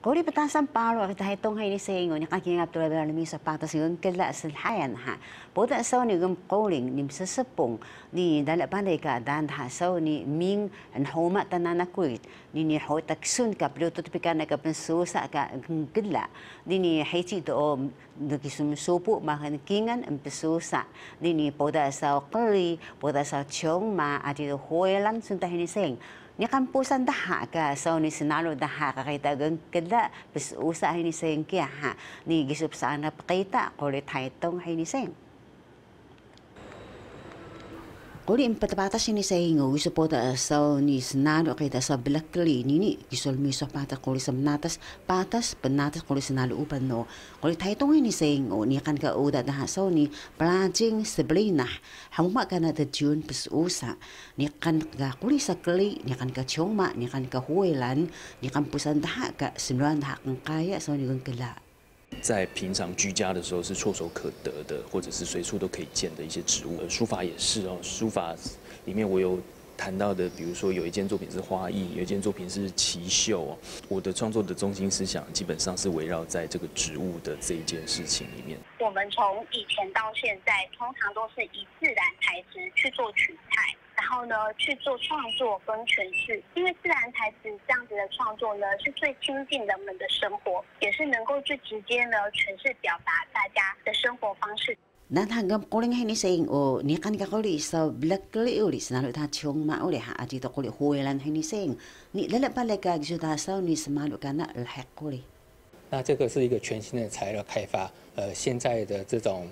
고리 부타산 바로 다했던 해리 세잉은 까기가 돌아가는 미사 파타스는 켈라스 하얀하 보다 서니금 고링 님스스뽕 니 달바네가 단하서니 밍 안호마 타나나쿠잇 nini hota kisun ka pero to tipika na ka pensu sa ka gila nini hechi to o oh, nakisun supo mahan kingan ang pensu sa nini poda sa o kli poda sa chong ma ati to hoelan sunta hiniseng ni kampusan daha ka sa o nisinalo daha ka kita gang gila pensu sa hiniseng kaya ha ni gisup sa anap kita kulit haitong hiniseng kuli impatapatas ini sa ingo iso po ta sa ni senado kay ta sa black lane ini iso miso pata kuli sa natas patas panatas kuli senado upan no kuli tayo tong ini sa ingo ni kan ka uda na sa ni planting sablina hamuma ka na ta june pas usa ni kan ka kuli sa kli ni kan ka chongma ni kan ka huwelan ni kan pusan ta ka sinuan ta kaya sa ni kong kilaan 在平常居家的时候是触手可得的，或者是随处都可以见的一些植物。书法也是哦，书法里面我有谈到的，比如说有一件作品是花艺，有一件作品是奇秀哦。我的创作的中心思想基本上是围绕在这个植物的这一件事情里面。我们从以前到现在，通常都是以自然材质去做取材。然后呢，去做创作跟诠释，因为自然材质这样子的创作呢，是最亲近人们的生活，也是能够最直接呢诠释表达大家的生活方式。那他讲玻璃跟哦，你看个是是哪里哈，阿吉你那个他说你是干那那这个是一个全新的材料开发，呃，现在的这种。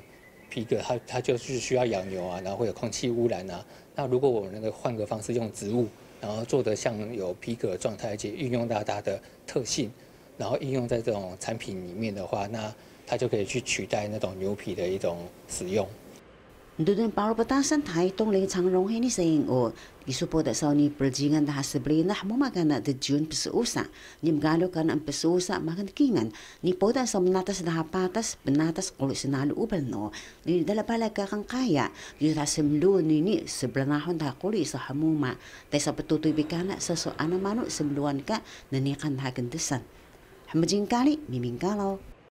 皮革，它它就是需要养牛啊，然后会有空气污染啊。那如果我们那个换个方式，用植物，然后做的像有皮革状态，而且运用到它的特性，然后应用在这种产品里面的话，那它就可以去取代那种牛皮的一种使用。Dudun paru petasan tai tong leng chang rong he ni sing o isupo da sao ni perjingan da hasibli na hamu maka na de jun pesuusa ni mgalo kan am pesuusa makan kingan ni po da sao menatas da hapatas benatas kulu sinalu ubal no ni dalapala ka kang kaya di ta semlu ni ni sebelanahon da kulu isa hamu ma tai sa petutu ibikana sa so anamanu semluan ka nanikan da gendesan Hamajing kali, miming kalau.